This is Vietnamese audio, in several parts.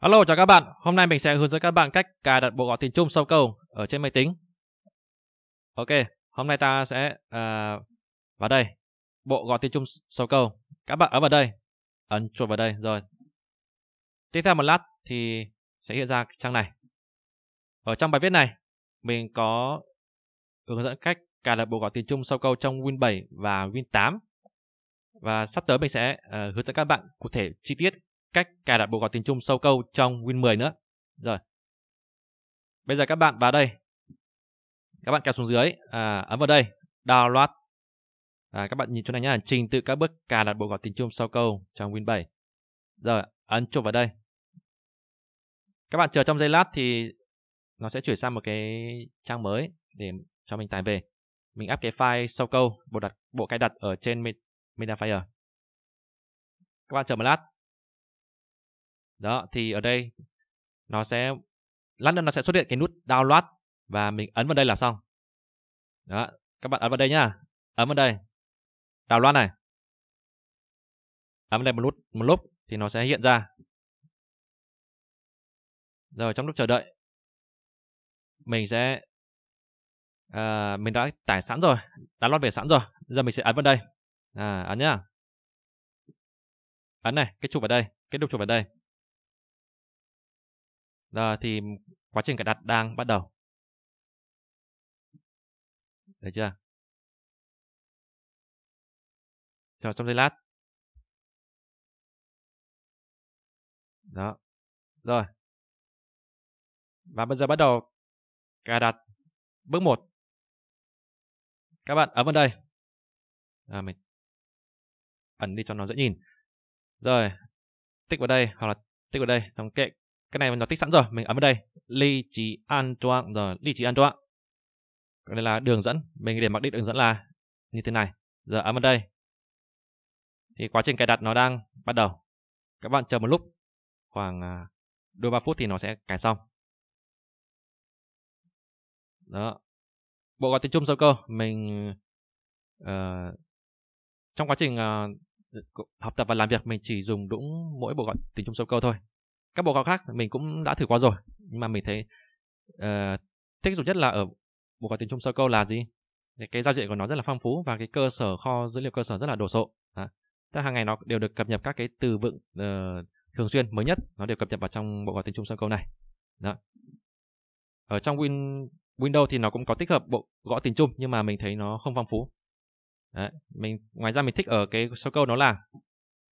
Alo chào các bạn, hôm nay mình sẽ hướng dẫn các bạn cách cài đặt bộ gọi tìm chung sau cầu ở trên máy tính. Ok, hôm nay ta sẽ uh, vào đây, bộ gọi tìm chung sau cầu. Các bạn ấn vào đây, ấn chuột vào đây rồi. Tiếp theo một lát thì sẽ hiện ra trang này. Ở trong bài viết này, mình có hướng dẫn cách cài đặt bộ gọi tìm chung sau câu trong Win 7 và Win 8. Và sắp tới mình sẽ uh, hướng dẫn các bạn cụ thể chi tiết cách cài đặt bộ gọi tiếng Trung sâu câu trong Win 10 nữa. Rồi. Bây giờ các bạn vào đây. Các bạn kéo xuống dưới, à, ấn vào đây, download. À, các bạn nhìn chỗ này nhá, trình tự các bước cài đặt bộ gọi tiếng Trung sâu câu trong Win 7. Rồi, ấn chụp vào đây. Các bạn chờ trong giây lát thì nó sẽ chuyển sang một cái trang mới để cho mình tải về. Mình áp cái file sâu câu bộ đặt bộ cài đặt ở trên Metafire. Các bạn chờ một lát, đó thì ở đây nó sẽ lát nữa nó sẽ xuất hiện cái nút download và mình ấn vào đây là xong đó các bạn ấn vào đây nhá ấn vào đây download này ấn vào đây một nút một lúc thì nó sẽ hiện ra rồi trong lúc chờ đợi mình sẽ à, mình đã tải sẵn rồi download về sẵn rồi giờ mình sẽ ấn vào đây à, ấn nhá ấn này cái chụp vào đây cái đục chụp vào đây đó thì quá trình cài đặt đang bắt đầu. thấy chưa? chờ trong giây lát. Đó. Rồi. Và bây giờ bắt đầu cài đặt bước 1. Các bạn ấn vào đây. À, mình ẩn đi cho nó dễ nhìn. Rồi, tích vào đây hoặc là tích vào đây, xong kệ cái này mình đã tích sẵn rồi mình ấn vào đây ly trí an toàn rồi ly trí an toàn. cái này là đường dẫn mình để mặc định đường dẫn là như thế này giờ ấn vào đây thì quá trình cài đặt nó đang bắt đầu các bạn chờ một lúc khoảng à, đôi ba phút thì nó sẽ cài xong đó bộ gọi tiếng trung sau cơ mình uh, trong quá trình uh, học tập và làm việc mình chỉ dùng đúng mỗi bộ gọi tiếng trung sau cơ thôi các bộ cào khác mình cũng đã thử qua rồi nhưng mà mình thấy uh, thích dụng nhất là ở bộ cào tiếng trung sơ câu là gì cái giao diện của nó rất là phong phú và cái cơ sở kho dữ liệu cơ sở rất là đồ sộ à, tức hàng ngày nó đều được cập nhật các cái từ vựng uh, thường xuyên mới nhất nó đều cập nhật vào trong bộ cào tiếng trung sơ câu này đó ở trong Win, Windows thì nó cũng có tích hợp bộ gõ tiếng trung nhưng mà mình thấy nó không phong phú Đấy, mình ngoài ra mình thích ở cái sơ câu nó là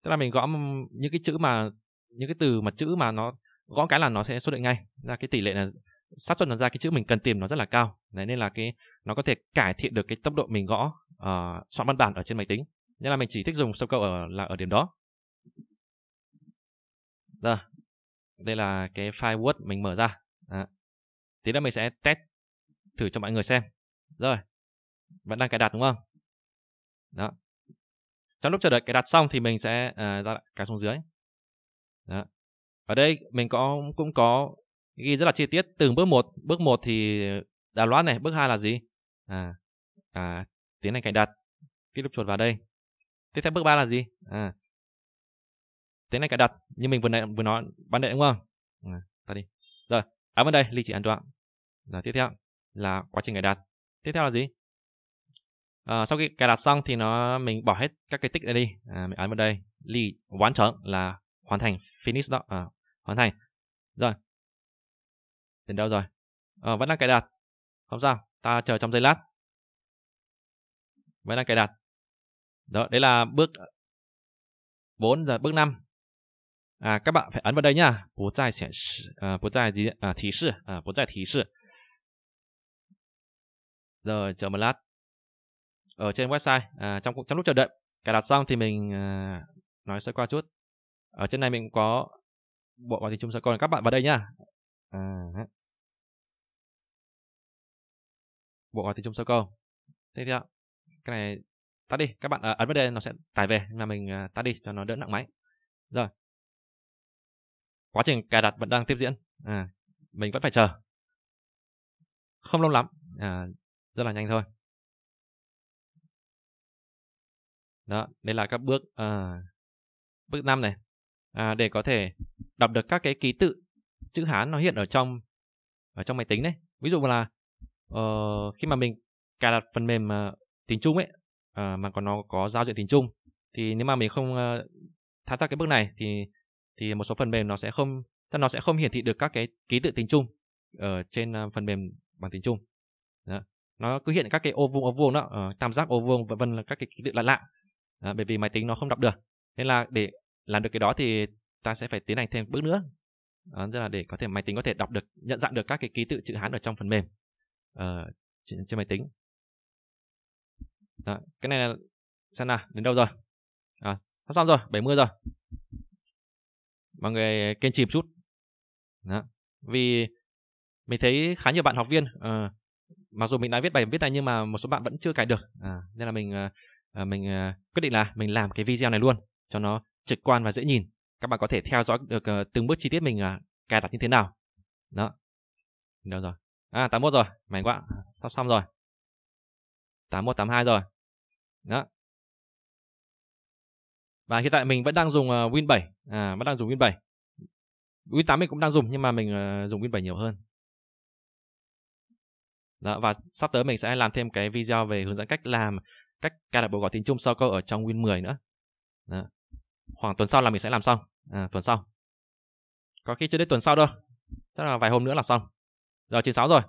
tức là mình gõ những cái chữ mà những cái từ mà chữ mà nó gõ cái là nó sẽ xuất hiện ngay ra cái tỷ lệ là xác suất nó ra cái chữ mình cần tìm nó rất là cao đấy nên là cái nó có thể cải thiện được cái tốc độ mình gõ uh, soạn văn bản ở trên máy tính nên là mình chỉ thích dùng sâu câu ở là ở điểm đó Rồi. đây là cái file word mình mở ra à. tí nữa mình sẽ test thử cho mọi người xem rồi vẫn đang cài đặt đúng không đó trong lúc chờ đợi cài đặt xong thì mình sẽ uh, ra cái xuống dưới đó. Ở đây mình có cũng có ghi rất là chi tiết từng bước một, bước một thì đà loát này, bước hai là gì? À, à tiến hành cài đặt, kích lục chuột vào đây. Tiếp theo bước ba là gì? À, tiến hành cài đặt như mình vừa nãy vừa nói ban nãy đúng không? À, ta đi. Rồi, ở bên đây ly chỉ ăn đoạn. Rồi tiếp theo là quá trình cài đặt. Tiếp theo là gì? À, sau khi cài đặt xong thì nó mình bỏ hết các cái tích này đi. À, mình ấn vào đây, ly quán trống là hoàn thành finish đó à, hoàn thành rồi đến đâu rồi à, vẫn đang cài đặt không sao ta chờ trong giây lát vẫn đang cài đặt đó đấy là bước 4 giờ bước 5 à các bạn phải ấn vào đây nhá bố trai sẽ à, bố trai gì à, thị sự à, bố trai thị sự rồi chờ một lát ở trên website à, trong trong lúc chờ đợi cài đặt xong thì mình à, nói sơ qua chút ở trên này mình có bộ vào thì chung sẽ còn các bạn vào đây nhá à, bộ vào thì chung sao câu thế thì ạ cái này tắt đi các bạn à, ấn vào đây nó sẽ tải về là mình à, tắt đi cho nó đỡ nặng máy rồi quá trình cài đặt vẫn đang tiếp diễn à, mình vẫn phải chờ không lâu lắm à, rất là nhanh thôi đó đây là các bước à, bước năm này à, để có thể đọc được các cái ký tự chữ Hán nó hiện ở trong ở trong máy tính đấy. Ví dụ là uh, khi mà mình cài đặt phần mềm uh, tiếng Trung ấy uh, mà còn nó có giao diện tiếng Trung thì nếu mà mình không uh, thao tác cái bước này thì thì một số phần mềm nó sẽ không nó sẽ không hiển thị được các cái ký tự tiếng Trung ở trên uh, phần mềm bằng tiếng Trung. Đó. Nó cứ hiện các cái ô vuông ô vuông đó, uh, tam giác ô vuông vân vân là các cái ký tự lạ lạ. Đó, bởi vì máy tính nó không đọc được. Nên là để làm được cái đó thì ta sẽ phải tiến hành thêm bước nữa đó, tức là để có thể máy tính có thể đọc được nhận dạng được các cái ký tự chữ hán ở trong phần mềm uh, trên, trên máy tính đó, cái này là xem nào đến đâu rồi à, sắp xong rồi 70 rồi mọi người kiên trì một chút đó. vì mình thấy khá nhiều bạn học viên uh, mặc dù mình đã viết bài viết này nhưng mà một số bạn vẫn chưa cài được à, nên là mình uh, mình uh, quyết định là mình làm cái video này luôn cho nó trực quan và dễ nhìn các bạn có thể theo dõi được uh, từng bước chi tiết mình uh, cài đặt như thế nào đó đâu rồi à 81 rồi mày quá sắp xong rồi 81 82 rồi đó và hiện tại mình vẫn đang dùng uh, Win 7 à vẫn đang dùng Win 7 Win 8 mình cũng đang dùng nhưng mà mình uh, dùng Win 7 nhiều hơn đó, và sắp tới mình sẽ làm thêm cái video về hướng dẫn cách làm cách cài đặt bộ gọi tiếng Trung sau câu ở trong Win 10 nữa. Đó khoảng tuần sau là mình sẽ làm xong à, tuần sau có khi chưa đến tuần sau đâu chắc là vài hôm nữa là xong giờ sáu rồi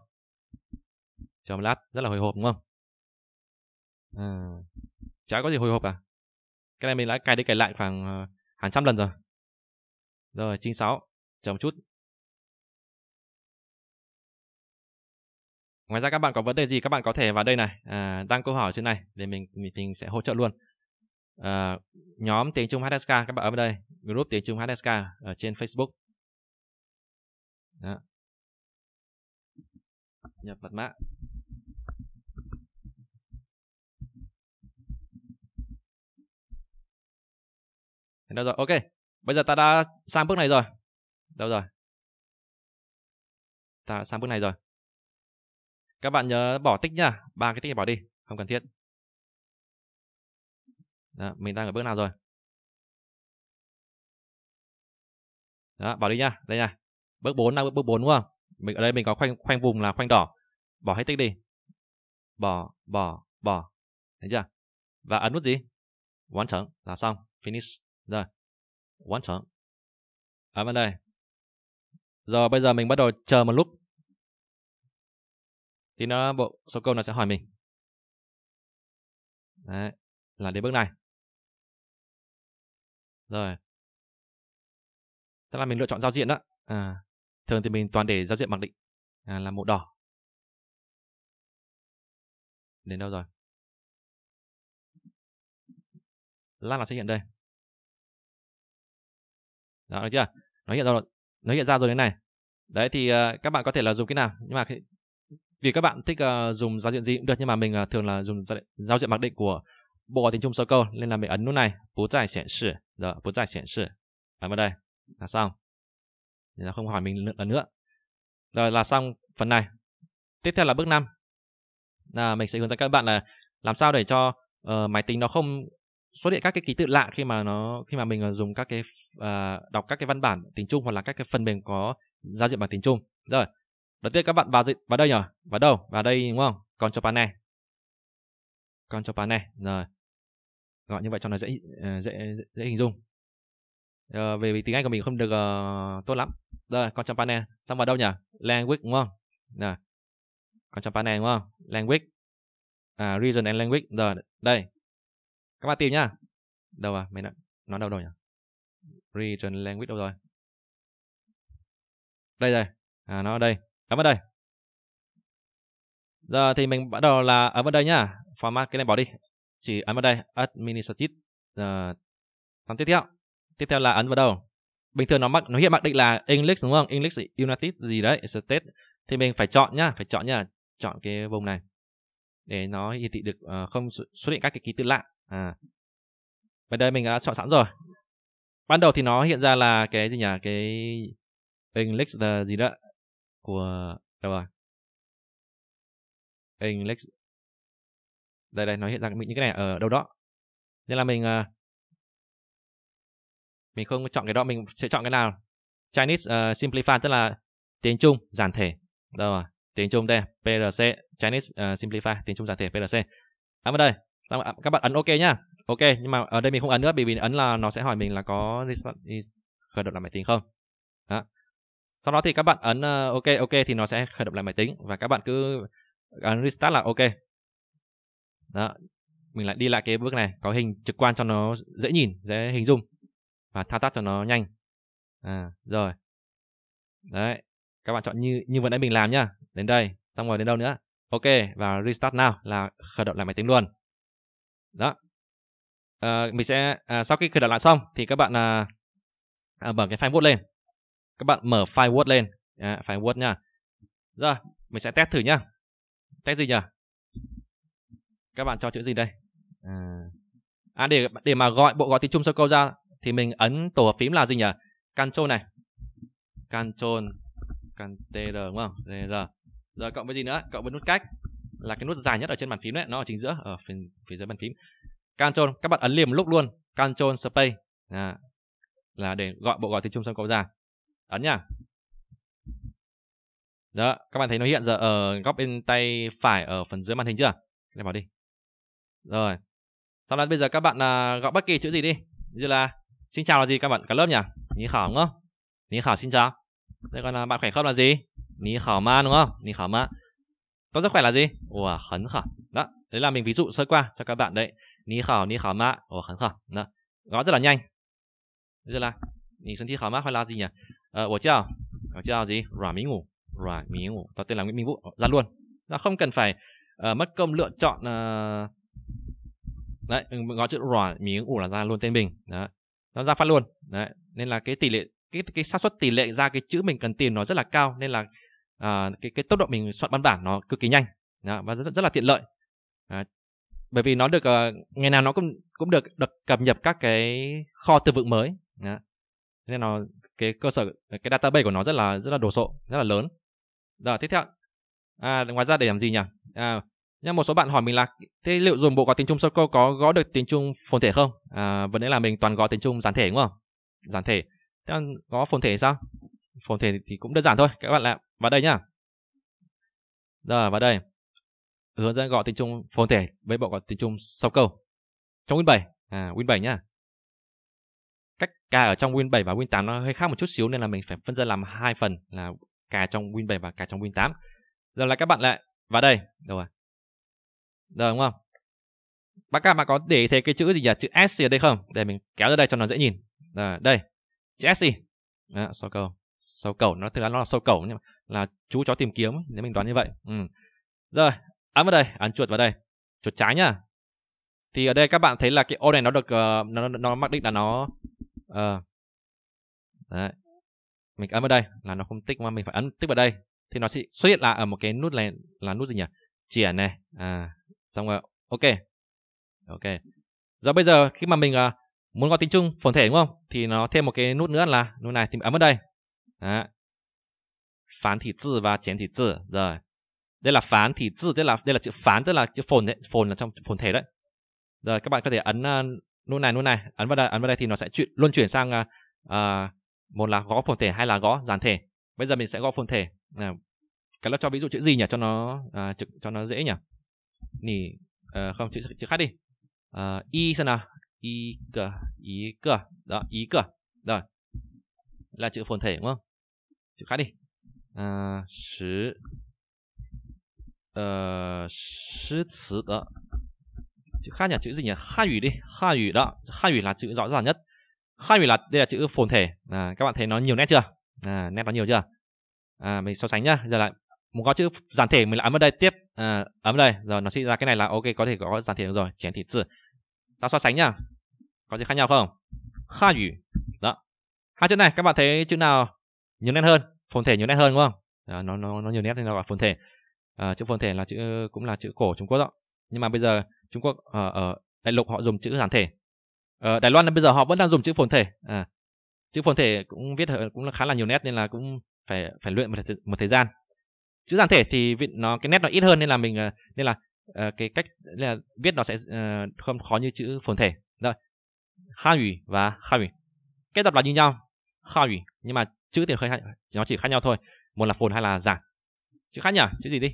chờ một lát rất là hồi hộp đúng không à, chả có gì hồi hộp à cái này mình đã cài đi cài lại khoảng ờ, hàng trăm lần rồi rồi chín sáu, chờ một chút Ngoài ra các bạn có vấn đề gì các bạn có thể vào đây này, à, đăng câu hỏi trên này để mình, mình mình sẽ hỗ trợ luôn uh, nhóm tiếng Trung HSK các bạn ở đây group tiếng Trung HSK ở trên Facebook Đó. nhập mật mã đâu rồi ok bây giờ ta đã sang bước này rồi đâu rồi ta sang bước này rồi các bạn nhớ bỏ tích nhá ba cái tích này bỏ đi không cần thiết đó, mình đang ở bước nào rồi? Đó, bảo đi nha, đây nha. Bước 4 đang bước, bước 4 đúng không? Mình ở đây mình có khoanh khoanh vùng là khoanh đỏ. Bỏ hết tích đi. Bỏ, bỏ, bỏ. Thấy chưa? Và ấn nút gì? Quán trống là xong, finish. Rồi. Quán trống. Ấn vào đây. Rồi bây giờ mình bắt đầu chờ một lúc. Thì nó bộ số câu nó sẽ hỏi mình. Đấy, là đến bước này. Rồi. Tức là mình lựa chọn giao diện đó. À, thường thì mình toàn để giao diện mặc định à, là màu đỏ. Đến đâu rồi? Lát là sẽ hiện đây. Đó, được chưa? Nó hiện ra rồi. Nó hiện ra rồi đến này. Đấy thì uh, các bạn có thể là dùng cái nào, nhưng mà vì các bạn thích uh, dùng giao diện gì cũng được nhưng mà mình uh, thường là dùng giao diện mặc định của bỏ tiếng trung sơ câu nên là mình ấn nút này bố giải hiển sự rồi bố giải hiển sự ấn vào đây là xong thì nó không hỏi mình lần nữa rồi là xong phần này tiếp theo là bước 5 là mình sẽ hướng dẫn các bạn là làm sao để cho uh, máy tính nó không xuất hiện các cái ký tự lạ khi mà nó khi mà mình dùng các cái uh, đọc các cái văn bản tiếng Trung hoặc là các cái phần mềm có giao diện bằng tiếng Trung rồi đầu tiên các bạn vào vào đây nhở vào đâu vào đây đúng không còn cho bạn này còn cho bạn này rồi gọi như vậy cho nó dễ ờ, dễ dễ hình dung uh, về tiếng anh của mình không được uh, tốt lắm rồi con trong panel xong vào đâu nhỉ language đúng không nè con trong panel đúng không language à, region and language rồi đây các bạn tìm nhá đâu à mày nói, nó đâu rồi nhỉ region language đâu rồi đây rồi à, nó ở đây cắm vào đây giờ thì mình bắt đầu là ở bên đây nhá format cái này bỏ đi chỉ ấn à, vào đây administrative uh, tiếp theo tiếp theo là ấn vào đâu bình thường nó mắc nó hiện mặc định là English đúng không English United gì đấy State thì mình phải chọn nhá phải chọn nhá chọn cái vùng này để nó hiển thị được uh, không xuất hiện các cái ký tự lạ à và đây mình đã chọn sẵn rồi ban đầu thì nó hiện ra là cái gì nhỉ cái English ờ, gì đó của đâu rồi English đây đây nói hiện ra những cái này ở à? ờ, đâu đó nên là mình ờ, mình không chọn cái đó mình sẽ chọn cái nào Chinese uh, Simplified tức là tiếng Trung giản thể đâu rồi tiếng Trung đây PRC Chinese uh, Simplified tiếng Trung giản thể PRC ấn vào đây các bạn ấn OK nhá OK nhưng mà ở đây mình không ấn nữa bởi vì ấn là nó sẽ hỏi mình là có khởi động lại máy tính không đó. sau đó thì các bạn ấn uh, OK OK thì nó sẽ khởi động lại máy tính và các bạn cứ ấn restart là OK đó mình lại đi lại cái bước này có hình trực quan cho nó dễ nhìn dễ hình dung và thao tác cho nó nhanh à rồi đấy các bạn chọn như như vừa nãy mình làm nhá đến đây xong rồi đến đâu nữa ok và restart now là khởi động lại máy tính luôn đó à, mình sẽ à, sau khi khởi động lại xong thì các bạn à, à, mở cái file word lên các bạn mở file word lên à, file word nha rồi mình sẽ test thử nhá test gì nhỉ các bạn cho chữ gì đây à, à để để mà gọi bộ gọi tiếng trung sơ câu ra thì mình ấn tổ hợp phím là gì nhỉ Ctrl này Ctrl Ctrl đúng không Ctrl giờ cộng với gì nữa cộng với nút cách là cái nút dài nhất ở trên bàn phím đấy nó ở chính giữa ở phía, phía dưới bàn phím Ctrl các bạn ấn liền một lúc luôn Ctrl space à, là để gọi bộ gọi tiếng trung sơ câu ra ấn nhá đó các bạn thấy nó hiện giờ ở góc bên tay phải ở phần dưới màn hình chưa để vào đi rồi. Xong là bây giờ các bạn à, gọi bất kỳ chữ gì đi. Như là xin chào là gì các bạn cả lớp nhỉ? Ní khảo đúng không? Ní khảo xin chào. Đây còn là bạn khỏe không là gì? Ní khảo ma đúng không? Ní khảo ma. Có rất khỏe là gì? Ủa khấn khảo. Đó, đấy là mình ví dụ sơ qua cho các bạn đấy. Ní khảo, ní khảo ma, ủa khấn khảo. Đó. Gõ rất là nhanh. Như là ní sân thi khảo ma hay là gì nhỉ? Ờ, ủa chào. Ủa chào gì? Rả mí ngủ. Rả mí ngủ. Đó tên là Nguyễn Minh Vũ. Ờ, ra luôn. Nó không cần phải uh, mất công lựa chọn uh, đấy gõ chữ ròa miếng ủ là ra luôn tên mình đấy nó ra phát luôn đấy nên là cái tỷ lệ cái cái xác suất tỷ lệ ra cái chữ mình cần tìm nó rất là cao nên là à, cái cái tốc độ mình soạn văn bản nó cực kỳ nhanh đó, và rất, rất là tiện lợi à, bởi vì nó được uh, ngày nào nó cũng cũng được được cập nhật các cái kho từ vựng mới đó. nên là cái cơ sở cái database của nó rất là rất là đồ sộ rất là lớn rồi tiếp theo à, ngoài ra để làm gì nhỉ à, nhưng một số bạn hỏi mình là thế liệu dùng bộ gõ tiếng Trung Circle có gõ được tiếng Trung phồn thể không? À, vấn đề là mình toàn gõ tiếng Trung giản thể đúng không? Giản thể. Thế gõ phồn thể sao? Phồn thể thì cũng đơn giản thôi. Các bạn là vào đây nhá. Rồi vào đây. Hướng dẫn gõ tiếng Trung phồn thể với bộ gõ tiếng Trung sau câu Trong Win 7. À, Win 7 nhá. Cách cài ở trong Win 7 và Win 8 nó hơi khác một chút xíu nên là mình phải phân ra làm hai phần là cài trong Win 7 và cài trong Win 8. rồi là các bạn lại vào đây. Rồi rồi đúng không? Bác ca bạn có để thấy cái chữ gì nhỉ? Chữ S ở đây không? Để mình kéo ra đây cho nó dễ nhìn. Rồi, đây. Chữ S gì? Đó, sâu cầu. Sâu cầu nó thực ra nó là sâu cầu nhưng mà là chú chó tìm kiếm nếu mình đoán như vậy. Ừ. Rồi, ấn vào đây, ấn chuột vào đây. Chuột trái nhá. Thì ở đây các bạn thấy là cái ô này nó được uh, nó nó mặc định là nó uh, đấy. Mình ấn vào đây là nó không tích mà mình phải ấn tích vào đây thì nó sẽ xuất hiện là ở một cái nút này là nút gì nhỉ? Triển này. À xong rồi ok ok rồi bây giờ khi mà mình uh, muốn có tính chung phồn thể đúng không thì nó thêm một cái nút nữa là nút này thì ấn vào đây đó. phán thị 字 và chén thị 字 rồi đây là phán thị 字 tức là đây là chữ phán tức là chữ phồn đấy. phồn là trong phồn thể đấy rồi các bạn có thể ấn uh, nút này nút này ấn vào đây ấn vào đây thì nó sẽ chuyển, luôn chuyển sang uh, uh, một là gõ phồn thể hay là gõ giản thể bây giờ mình sẽ gõ phồn thể à, cái lớp cho ví dụ chữ gì nhỉ cho nó uh, cho nó dễ nhỉ Ờ, không chữ chữ khác đi ờ, y xem nào y cờ y cờ đó y cờ rồi là chữ phồn thể đúng không chữ khác đi à, sử ờ, ờ đó, chữ khác nhỉ chữ gì đi, đó, là chữ rõ ràng nhất hai vì là đây là chữ phồn thể à, các bạn thấy nó nhiều nét chưa à, nét nó nhiều chưa à, mình so sánh nhá giờ lại một gõ chữ giản thể mình là ấn vào đây tiếp à, ấn vào đây rồi nó sẽ ra cái này là ok có thể có giản thể được rồi chén ta so sánh nhá có gì khác nhau không kha yu đó hai chữ này các bạn thấy chữ nào nhiều nét hơn phồn thể nhiều nét hơn đúng không à, nó nó nó nhiều nét thì nó gọi phồn thể à, chữ phồn thể là chữ cũng là chữ cổ trung quốc đó nhưng mà bây giờ trung quốc ở, ờ, ở đại lục họ dùng chữ giản thể ở ờ, đài loan là bây giờ họ vẫn đang dùng chữ phồn thể à, chữ phồn thể cũng viết cũng là khá là nhiều nét nên là cũng phải phải luyện một, một thời gian chữ giản thể thì nó cái nét nó ít hơn nên là mình ờ, nên là uh, cái cách nên là viết nó sẽ uh, không khó như chữ phồn thể rồi khan ủy và khan ủy kết tập là như nhau khan ủy nhưng mà chữ thì hơi nó chỉ khác nhau thôi một là phồn hay là giản chữ khác nhỉ chữ gì đi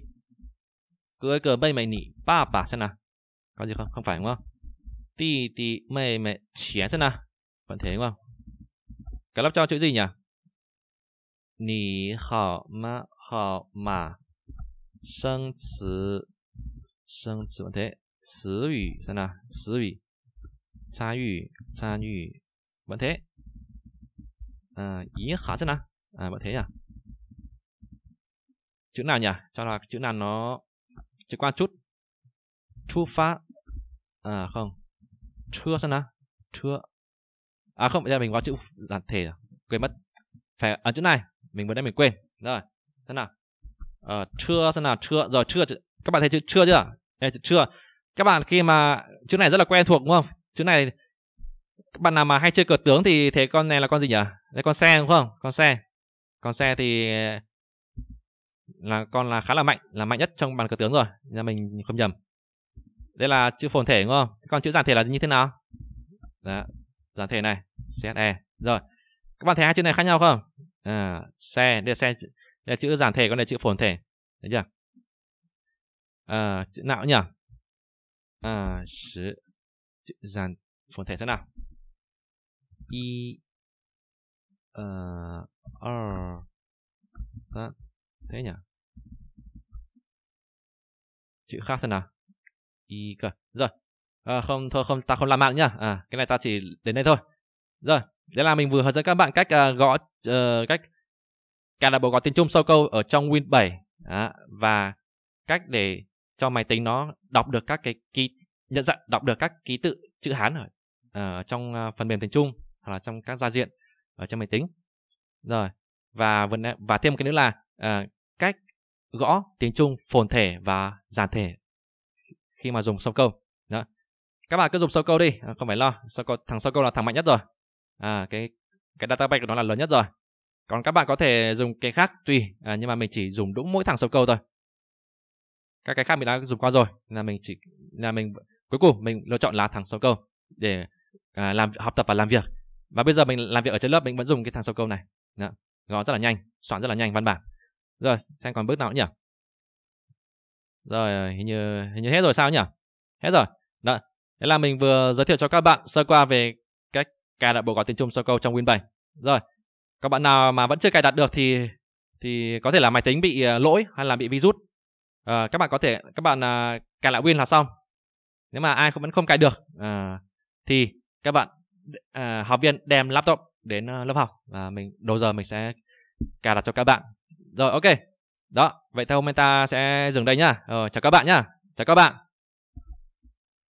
cưới cờ bây mày nỉ ba bà xem nào có gì không không phải đúng không ti ti mày mẹ chén xem nào vẫn thế đúng không cái lớp cho chữ gì nhỉ nỉ hảo ma 号码、生词、生词问词语在哪？词语参与参与问题。Ừ, ý khá thế nào? À, bạn thấy à? Chữ nào nhỉ? Cho là chữ nào nó chỉ qua chút. Chu phá. À không. Chưa sao nào? Chưa. À không, bây giờ mình có chữ giản thể Quên mất. Phải ở à, chỗ này. Mình vừa đây mình quên. Rồi xem nào ờ, chưa xem nào chưa rồi chưa các bạn thấy chữ chưa chưa Ê, à? chưa các bạn khi mà chữ này rất là quen thuộc đúng không chữ này các bạn nào mà hay chơi cờ tướng thì thế con này là con gì nhỉ đây con xe đúng không con xe con xe thì là con là khá là mạnh là mạnh nhất trong bàn cờ tướng rồi nhà mình không nhầm đây là chữ phồn thể đúng không còn chữ giản thể là như thế nào Đó. giản thể này xe rồi các bạn thấy hai chữ này khác nhau không à, xe đây là xe đây là chữ giản thể còn là chữ phồn thể thấy chưa à, chữ nào nhỉ à, chữ giản phồn thể thế nào y ờ ờ thế nhỉ chữ khác thế nào y cơ rồi à, không thôi không ta không làm mạng nhá à cái này ta chỉ đến đây thôi rồi thế là mình vừa hướng dẫn các bạn cách uh, gõ uh, cách bộ gọi tiếng Trung sâu câu ở trong Win 7 đó, và cách để cho máy tính nó đọc được các cái ký nhận dạng đọc được các ký tự chữ Hán ở, ở ờ, trong ờ, phần mềm tiếng Trung hoặc là trong các giao diện ở trong máy tính rồi và và thêm một cái nữa là uh, cách gõ tiếng Trung phồn thể và giản thể khi mà dùng sâu câu đó các bạn cứ dùng sâu câu đi không phải lo sâu câu thằng sâu câu là thằng mạnh nhất rồi à, cái cái database của nó là lớn nhất rồi còn các bạn có thể dùng cái khác tùy à, nhưng mà mình chỉ dùng đúng mỗi thằng sâu câu thôi các cái khác mình đã dùng qua rồi là mình chỉ là mình cuối cùng mình lựa chọn là thằng sâu câu để à, làm học tập và làm việc và bây giờ mình làm việc ở trên lớp mình vẫn dùng cái thằng sâu câu này Đó. gõ rất là nhanh soạn rất là nhanh văn bản rồi xem còn bước nào nữa nhỉ rồi hình như hình như hết rồi sao nhỉ hết rồi Đó. Thế là mình vừa giới thiệu cho các bạn sơ qua về cách cài đặt bộ gọi tiếng Trung sâu câu trong Win7. Rồi, các bạn nào mà vẫn chưa cài đặt được thì thì có thể là máy tính bị ờ, lỗi hay là bị virus à, các bạn có thể các bạn à, cài lại win là xong nếu mà ai cũng vẫn không cài được à, thì các bạn à, học viên đem laptop đến ờ, lớp học và mình đầu giờ mình sẽ cài đặt cho các bạn rồi ok đó vậy thôi hôm nay ta sẽ dừng đây nhá ờ, chào các bạn nhá chào các bạn